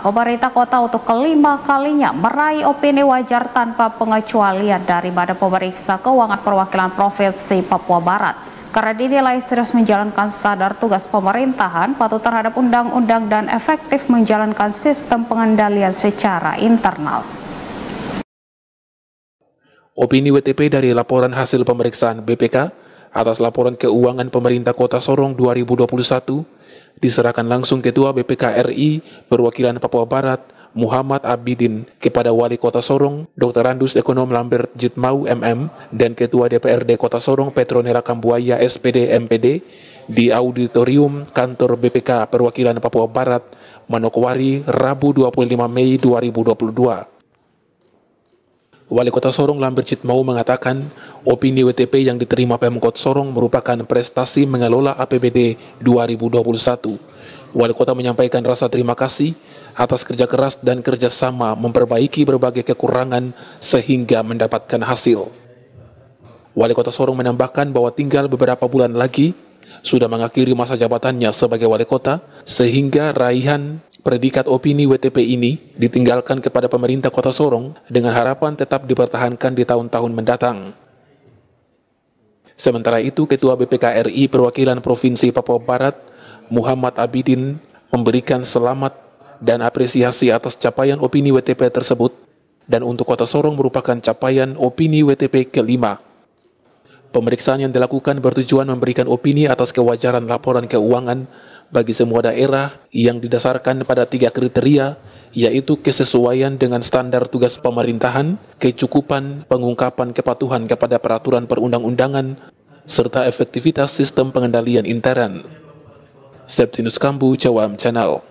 Pemerintah kota untuk kelima kalinya meraih opini wajar tanpa pengecualian dari Badan Pemeriksa Keuangan Perwakilan Provinsi Papua Barat karena dinilai serius menjalankan sadar tugas pemerintahan patuh terhadap undang-undang dan efektif menjalankan sistem pengendalian secara internal. Opini WTP dari laporan hasil pemeriksaan BPK atas laporan keuangan pemerintah Kota Sorong 2021 diserahkan langsung Ketua BPK RI Perwakilan Papua Barat Muhammad Abidin kepada Wali Kota Sorong Dr. Randus Ekonom Lambert Jitmau MM dan Ketua DPRD Kota Sorong Petronela Kambuaya SPD MPD di auditorium kantor BPK Perwakilan Papua Barat Manokwari Rabu 25 Mei 2022. Wali Kota Sorong Lambercit Mau mengatakan, opini WTP yang diterima Pemkot Sorong merupakan prestasi mengelola APBD 2021. Wali Kota menyampaikan rasa terima kasih atas kerja keras dan kerjasama memperbaiki berbagai kekurangan sehingga mendapatkan hasil. Wali Kota Sorong menambahkan bahwa tinggal beberapa bulan lagi sudah mengakhiri masa jabatannya sebagai wali kota, sehingga raihan Predikat opini WTP ini ditinggalkan kepada pemerintah Kota Sorong dengan harapan tetap dipertahankan di tahun-tahun mendatang. Sementara itu, Ketua BPKRI Perwakilan Provinsi Papua Barat, Muhammad Abidin, memberikan selamat dan apresiasi atas capaian opini WTP tersebut dan untuk Kota Sorong merupakan capaian opini WTP kelima. Pemeriksaan yang dilakukan bertujuan memberikan opini atas kewajaran laporan keuangan bagi semua daerah yang didasarkan pada tiga kriteria, yaitu kesesuaian dengan standar tugas pemerintahan, kecukupan pengungkapan kepatuhan kepada peraturan perundang-undangan, serta efektivitas sistem pengendalian intern. Septinus Kambu, Jawa Channel.